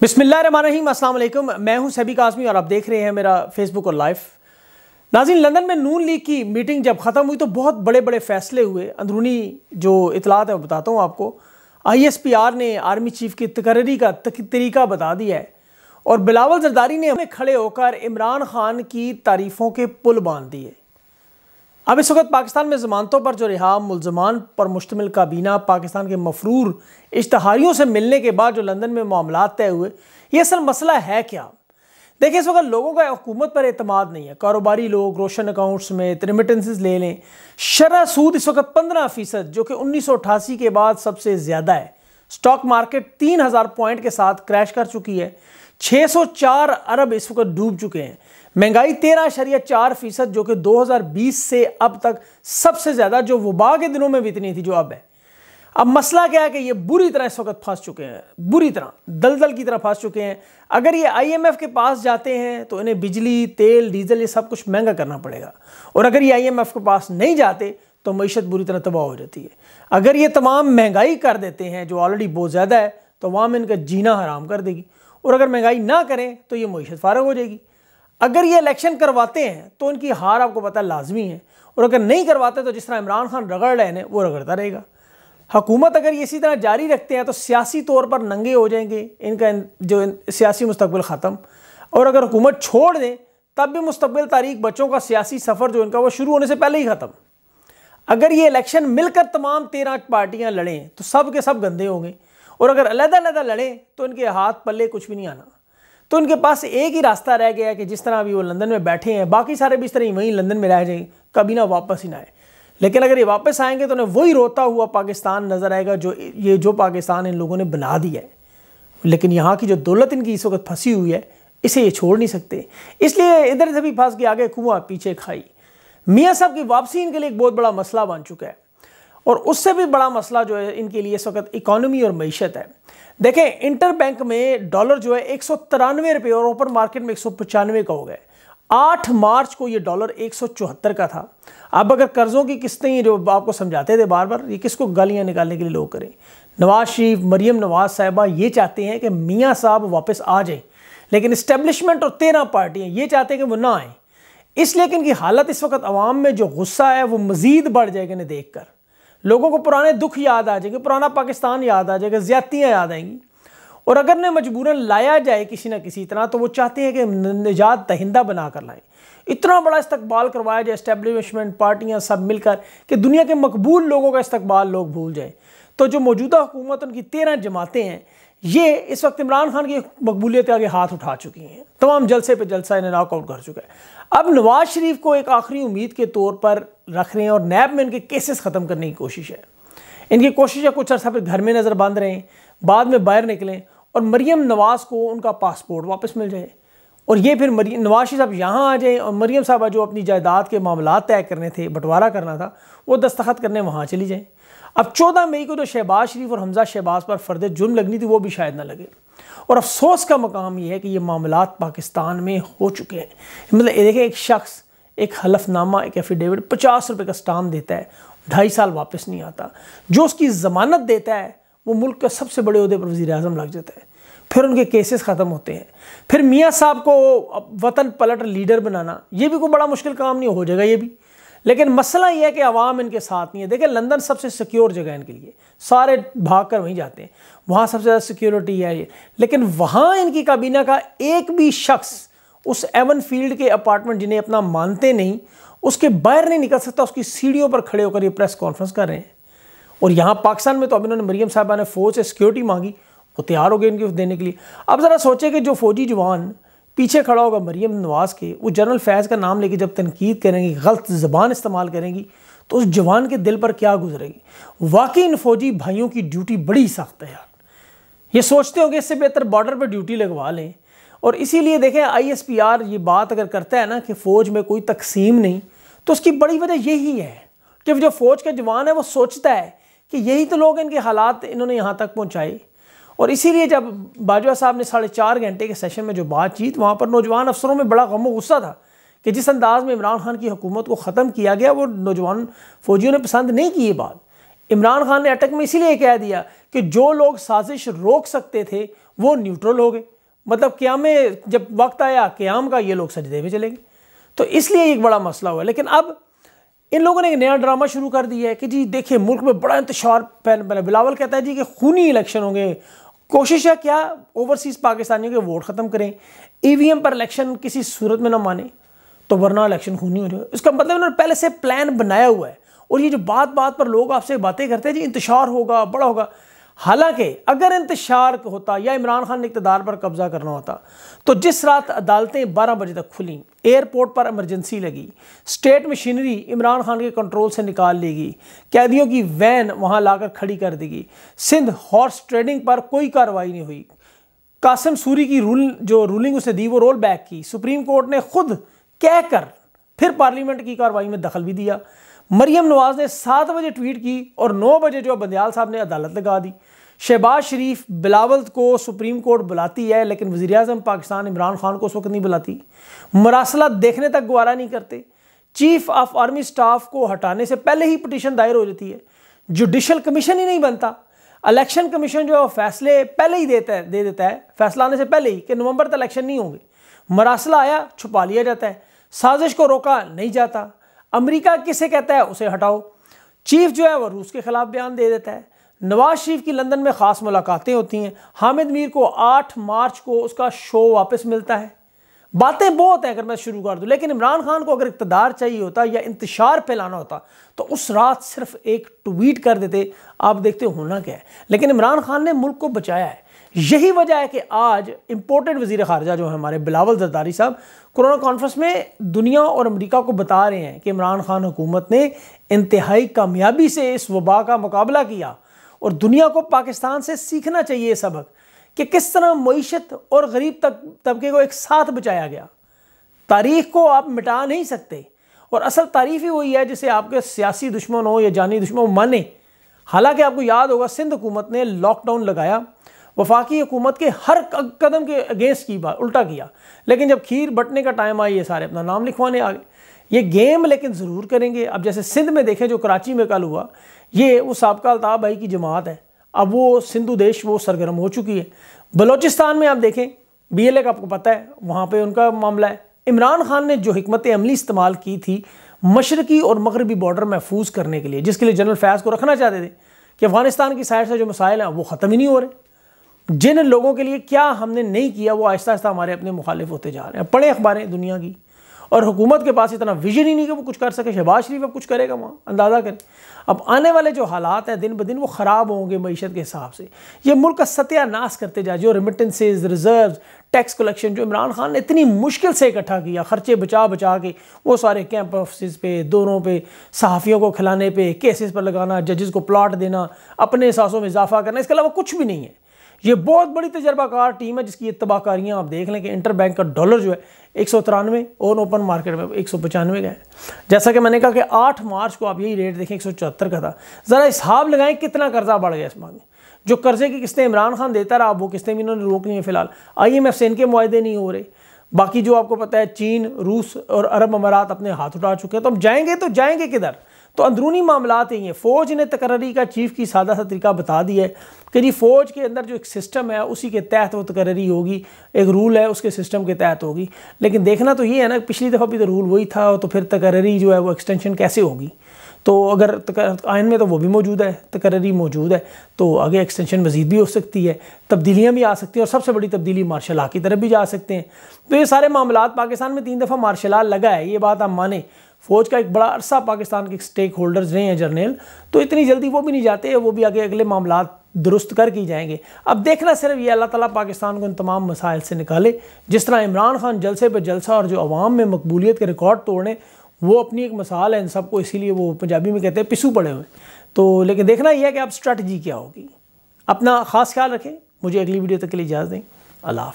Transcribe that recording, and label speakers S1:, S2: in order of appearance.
S1: बिसमीम अल्लाम मैं हूं सभी काजमी और आप देख रहे हैं मेरा फेसबुक और लाइव नाजिन लंदन में नून लीग की मीटिंग जब ख़त्म हुई तो बहुत बड़े बड़े फैसले हुए अंदरूनी जो इतलात है वो बताता हूँ आपको आई एस पी आर ने आर्मी चीफ की तकर्री का तरीका बता दिया है और बिलावल जरदारी ने हमें खड़े होकर इमरान खान की तारीफ़ों के पुल बांध दिए अब इस वक्त पाकिस्तान में ज़मानतों पर जो रिहा मुलजमान पर मुश्तमिल काबीना पाकिस्तान के मफरूर इश्तहारियों से मिलने के बाद जो लंदन में मामला तय हुए ये असल मसला है क्या देखिए इस वक्त लोगों का हुकूमत पर अतमाद नहीं है कारोबारी लोग रोशन अकाउंट्स में रिमिटेंसेज ले लें शरा सूद इस वक्त पंद्रह फ़ीसद जो कि उन्नीस सौ अठासी के बाद सबसे ज़्यादा है स्टॉक मार्केट तीन हज़ार पॉइंट के साथ क्रैश कर चुकी है 604 अरब इस वक्त डूब चुके हैं महंगाई तेरह शरिया चार फीसद जो कि 2020 से अब तक सबसे ज़्यादा जो वबा के दिनों में भी इतनी थी जो अब है अब मसला क्या है कि ये बुरी तरह इस वक्त फंस चुके हैं बुरी तरह दलदल की तरह फंस चुके हैं अगर ये आईएमएफ के पास जाते हैं तो इन्हें बिजली तेल डीजल ये सब कुछ महंगा करना पड़ेगा और अगर ये आईएमएफ के पास नहीं जाते तो मीशत बुरी तरह तबाह हो जाती है अगर ये तमाम महंगाई कर देते हैं जो ऑलरेडी बहुत ज़्यादा है तो वाम इनका जीना हराम कर देगी और अगर महंगाई ना करें तो ये मीशत फारग हो जाएगी अगर ये इलेक्शन करवाते हैं तो उनकी हार आपको पता लाजमी है और अगर नहीं करवाते तो जिस तरह इमरान खान रगड़ रहे हैं वो रगड़ता रहेगा हकूमत अगर ये इसी तरह जारी रखते हैं तो सियासी तौर पर नंगे हो जाएंगे इनका जो सियासी मुस्तबिल ख़त्म और अगर हुकूमत छोड़ दें तब भी मुस्तबिल तारीख बच्चों का सियासी सफ़र जो इनका वो शुरू होने से पहले ही ख़त्म अगर ये इलेक्शन मिलकर तमाम तेरह पार्टियाँ लड़ें तो सब के सब गंदे होंगे और अगर अलहदा अलहदा लड़ें तो इनके हाथ पल्ले कुछ भी नहीं आना तो उनके पास एक ही रास्ता रह गया कि जिस तरह अभी वो लंदन में बैठे हैं बाकी सारे भी इस तरह ही वहीं लंदन में रह जाएं कभी ना वापस ही ना आए लेकिन अगर ये वापस आएंगे तो उन्हें वही रोता हुआ पाकिस्तान नज़र आएगा जो ये जो पाकिस्तान इन लोगों ने बना दिया है लेकिन यहाँ की जो दौलत इनकी इस वक्त फंसी हुई है इसे ये छोड़ नहीं सकते इसलिए इधर से भी फंस के आगे कुआँ पीछे खाई मियाँ साहब की वापसी इनके लिए एक बहुत बड़ा मसला बन चुका है और उससे भी बड़ा मसला जो है इनके लिए इस वक्त इकोनॉमी और मीशत है देखें इंटर बैंक में डॉलर जो है एक सौ तिरानवे रुपये और ओपन मार्केट में एक सौ पचानवे का हो गया आठ मार्च को ये डॉलर एक सौ चौहत्तर का था अब अगर कर्ज़ों की किस्तें जो आपको समझाते थे बार बार ये किसको गालियाँ निकालने के लिए लोग करें नवाज शरीफ मरीम नवाज साहिबा ये चाहते हैं कि मियाँ साहब वापस आ जाए लेकिन इस्टेब्लिशमेंट और तेरह पार्टियाँ ये चाहते हैं कि वो ना आए इसलिए कि इनकी हालत इस वक्त आवाम में जो गुस्सा है वो मज़ीद बढ़ जाएगा इन्हें देख कर लोगों को पुराने दुख याद आ जाएंगे पुराना पाकिस्तान याद आ जाएगा ज्यादतियाँ याद आएंगी और अगर ने मजबूरन लाया जाए किसी ना किसी तरह तो वो चाहते हैं कि निजात दहिंदा बना कर लाएँ इतना बड़ा इस्तबाल करवाया जाए इस्टेबलिशमेंट पार्टियाँ सब मिलकर कि दुनिया के मकबूल लोगों का इस्तबाल लोग भूल जाएँ तो जो मौजूदा हुकूमत उनकी तेरह जमातें हैं ये इस वक्त इमरान खान की मकबूलियत के आगे हाथ उठा चुकी हैं तमाम जलसे पे जलसा इन्हें नॉकआउट कर चुका है अब नवाज शरीफ को एक आखिरी उम्मीद के तौर पर रख रहे हैं और नैब में इनके केसेस ख़त्म करने की कोशिश है इनकी कोशिश है कुछ अरसा पर घर में नज़र बांध रहे हैं बाद में बाहर निकलें और मरियम नवाज़ को उनका पासपोर्ट वापस मिल जाए और ये फिर नवाज नवाशी साहब यहाँ आ जाएँ और मरीम साहबा जो अपनी जायदाद के मामला तय करने थे बंटवारा करना था वो दस्तखत करने वहाँ चली जाएँ अब चौदह मई को जो तो शहबाज शरीफ और हमजा शहबाज पर फर्द जुर्म लगनी थी वो भी शायद ना लगे और अफसोस का मकाम यह है कि ये मामला पाकिस्तान में हो चुके हैं मतलब देखें एक शख्स एक हलफनामा एक एफिडेविट पचास रुपये का स्टाम देता है ढाई साल वापस नहीं आता जो उसकी ज़मानत देता है वो मुल्क के सबसे बड़े अहदे पर वजी अजम लग जाता है फिर उनके केसेस ख़त्म होते हैं फिर मियाँ साहब को वतन पलट लीडर बनाना ये भी कोई बड़ा मुश्किल काम नहीं हो जाएगा ये भी लेकिन मसला यह है कि आवाम इनके साथ नहीं है देखिए लंदन सबसे सिक्योर जगह है इनके लिए सारे भाग कर वहीं जाते हैं वहाँ सबसे ज़्यादा सिक्योरिटी है ये लेकिन वहाँ इनकी काबीना का एक भी शख्स उस एवन फील्ड के अपार्टमेंट जिन्हें अपना मानते नहीं उसके बाहर नहीं निकल सकता उसकी सीढ़ियों पर खड़े होकर ये प्रेस कॉन्फ्रेंस कर रहे हैं और यहाँ पाकिस्तान में तो अब इन्होंने मरीम साहबा ने फ़ौज से सिक्योरिटी मांगी वो तैयार हो गए उनके देने के लिए अब ज़रा सोचे कि जो फौजी जवान पीछे खड़ा होगा मरीम नवाज़ के वो जनरल फैज़ का नाम लेके जब तनकीद करेंगी गलत ज़बान इस्तेमाल करेंगी तो उस जवान के दिल पर क्या गुजरेगी वाकई इन फौजी भाइयों की ड्यूटी बड़ी सख्त है यार ये सोचते होंगे इससे बेहतर बॉर्डर पर ड्यूटी लगवा लें और इसीलिए देखें आईएसपीआर ये बात अगर करता है ना कि फ़ौज में कोई तकसीम नहीं तो उसकी बड़ी वजह यही है कि जो फ़ौज का जवान है वो सोचता है कि यही तो लोग इनके हालात इन्होंने यहाँ तक पहुँचाए और इसीलिए जब बाजवा साहब ने साढ़े चार घंटे के सेशन में जो बातचीत वहाँ पर नौजवान अफसरों में बड़ा गम गुस्सा था कि जिस अंदाज में इमरान खान की हुकूमत को ख़त्म किया गया वो नौजवान फौजियों ने पसंद नहीं की ये बात इमरान खान ने अटक में इसीलिए कह दिया कि जो लोग साजिश रोक सकते थे वो न्यूट्रल हो गए मतलब क्याम जब वक्त आया क्याम का ये लोग सजदे में चलेंगे तो इसलिए एक बड़ा मसला हुआ लेकिन अब इन लोगों ने एक नया ड्रामा शुरू कर दिया है कि जी देखिए मुल्क में बड़ा इंतशार मतलब बिलावल कहता है जी कि खूनी इलेक्शन होंगे कोशिश है क्या ओवरसीज पाकिस्तानियों के वोट ख़त्म करें ईवीएम e पर इलेक्शन किसी सूरत में ना माने तो वरना इलेक्शन खूनी हो जाए इसका मतलब उन्होंने पहले से प्लान बनाया हुआ है और ये जो बात बात पर लोग आपसे बातें करते हैं जी इंतशार होगा बड़ा होगा हालांकि अगर इंतशार होता या इमरान खान ने इकतदार पर कब्जा करना होता तो जिस रात अदालतें बारह बजे तक खुली एयरपोर्ट पर एमरजेंसी लगी स्टेट मशीनरी इमरान खान के कंट्रोल से निकाल लेगी कैदियों की वैन वहां लाकर खड़ी कर देगी सिंध हॉर्स ट्रेडिंग पर कोई कार्रवाई नहीं हुई कासिम सूरी की रूल जो रूलिंग उसने दी वो रोल बैक की सुप्रीम कोर्ट ने खुद कहकर फिर पार्लियामेंट की कार्रवाई में दखल भी दिया मरियम नवाज ने सात बजे ट्वीट की और नौ बजे जो बंदयाल साहब ने अदालत लगा दी शहबाज शरीफ बिलावल को सुप्रीम कोर्ट बुलाती है लेकिन वजी अजम पाकिस्तान इमरान खान को उस वक्त नहीं बुलाती मरासला देखने तक गवारा नहीं करते चीफ ऑफ आर्मी स्टाफ को हटाने से पहले ही पटिशन दायर हो जाती है जुडिशल कमीशन ही नहीं बनता इलेक्शन कमीशन जो है फैसले पहले ही देता है दे देता है फैसला आने से पहले ही कि नवंबर तक इलेक्शन नहीं होंगे मरासला आया छुपा लिया जाता है साजिश को रोका नहीं जाता अमेरिका किसे कहता है उसे हटाओ चीफ जो है वो रूस के खिलाफ बयान दे देता है नवाज शरीफ की लंदन में ख़ास मुलाकातें होती हैं हामिद मीर को 8 मार्च को उसका शो वापस मिलता है बातें बहुत हैं अगर मैं शुरू कर दूं लेकिन इमरान खान को अगर इकतदार चाहिए होता या इंतशार फैलाना होता तो उस रात सिर्फ एक ट्वीट कर देते आप देखते होना क्या है लेकिन इमरान खान ने मुल्क को बचाया है यही वजह है कि आज इम्पोर्टेंट वजीर खारजा जो है हमारे बिलावल जरदारी साहब कोरोना कॉन्फ्रेंस में दुनिया और अमरीका को बता रहे हैं कि इमरान खान हुकूमत ने इंतहाई कामयाबी से इस वबा का मुकाबला किया और दुनिया को पाकिस्तान से सीखना चाहिए सबक कि किस तरह मीशत और गरीब तब तबके को एक साथ बचाया गया तारीख को आप मिटा नहीं सकते और असल तारीफ ही वही है जिसे आपके सियासी दुश्मन हो या जानी दुश्मन माने हालांकि आपको याद होगा सिंध हुकूमत ने लॉकडाउन लगाया वफाकी हुकूमत के हर कदम के अगेंस्ट की बात उल्टा किया लेकिन जब खीर बटने का टाइम आई ये सारे अपना नाम लिखवाने आ गए ये गेम लेकिन ज़रूर करेंगे अब जैसे सिंध में देखें जो कराची में कल हुआ ये वो सबका अलताफ़ भाई की जमात है अब वो सिंधु देश वो सरगर्म हो चुकी है बलोचिस्तान में आप देखें बी एल ए का आपको पता है वहाँ पर उनका मामला है इमरान खान ने जो हमत अमली इस्तेमाल की थी मशरकी और मगरबी बॉर्डर महफूज करने के लिए जिसके लिए जनरल फैज़ को रखना चाहते थे कि अफ़गानिस्तान की साइड से जो मसाइल हैं वो ख़त्म ही नहीं हो रहे जिन लोगों के लिए क्या हमने नहीं किया वो आहिस्ता आहिस्ता हमारे अपने मुखालिफ होते जा रहे हैं पड़े अखबारें दुनिया की और हुकूमत के पास इतना विजन ही नहीं कि वो कुछ कर सके शहबाज शरीफ अब कुछ करेगा वहाँ अंदाज़ा करें अब आने वाले जो हालात हैं दिन ब दिन वो ख़राब होंगे मीशत के हिसाब से ये मुल्क का सत्यानाश करते जाए जो रेमिटेंसेज रिजर्व टैक्स कलेक्शन जो इमरान खान ने इतनी मुश्किल से इकट्ठा किया खर्चे बचा बचा के वो सारे कैंप ऑफिस पे दोनों पे सहाफ़ियों को खिलाने पे केसेस पर लगाना जजेस को प्लाट देना अपने सासों में इजाफा करना इसके अलावा कुछ भी नहीं है ये बहुत बड़ी तजर्बाकार टीम है जिसकी ये तबाहकारियाँ आप देख लें कि इंटर बैंक का डॉलर जो है एक सौ तिरानवे और ओपन मार्केट में एक सौ पचानवे का है जैसा कि मैंने कहा कि आठ मार्च को आप यही रेट देखें एक सौ चौहत्तर का था ज़रा हिसाब लगाएं कितना कर्जा बढ़ गया इस मामले जो कर्जे की किस्तें इमरान खान देता रहा वो किस्तें भी इन्होंने रोक ली हैं फिलहाल आई एम एफ से इनके माहदे नहीं हो रहे बाकी जो आपको पता है चीन रूस और अरब अमारात अपने हाथ उठा चुके हैं तो हम जाएंगे तो जाएंगे किधर तो अंदरूनी मामला ये फ़ौज ने तकर्री का चीफ की सादा सा तरीका बता दिया है कि जी फ़ौज के अंदर जो एक सिस्टम है उसी के तहत वो तकर्री होगी एक रूल है उसके सिस्टम के तहत होगी लेकिन देखना तो ये है ना पिछली दफ़ा भी तो रूल वही था तो फिर तकर्री जो है वो एक्सटेंशन कैसे होगी तो अगर आयन में तो वो भी मौजूद है तकर्री मौजूद है तो आगे एक्सटेंशन मजीद भी हो सकती है तब्दीलियाँ भी आ सकती हैं और सबसे बड़ी तब्दीली मार्शल लॉ की तरफ भी जा सकते हैं तो ये सारे मामला पाकिस्तान में तीन दफ़ा मार्शल लॉ लगा है ये बात आप माने फौज का एक बड़ा अरसा पाकिस्तान के स्टेक होल्डर्स रहे हैं जर्नल तो इतनी जल्दी वो भी नहीं जाते वो भी आगे अगले मामला दुरुस्त कर की जाएंगे अब देखना सिर्फ ये अल्लाह ताला पाकिस्तान को इन तमाम मसाइल से निकाले जिस तरह इमरान खान जलसे पर जलसा और जो अवाम में मकबूलीत के रिकॉर्ड तोड़ने वो अपनी एक मसाल है इन सबको इसीलिए वो पंजाबी में कहते हैं पिसू पड़े हुए तो लेकिन देखना यह है कि अब स्ट्रैटी क्या होगी अपना ख़ास ख्याल रखें मुझे अगली वीडियो तक के लिए इजाज़त दें अल्लाह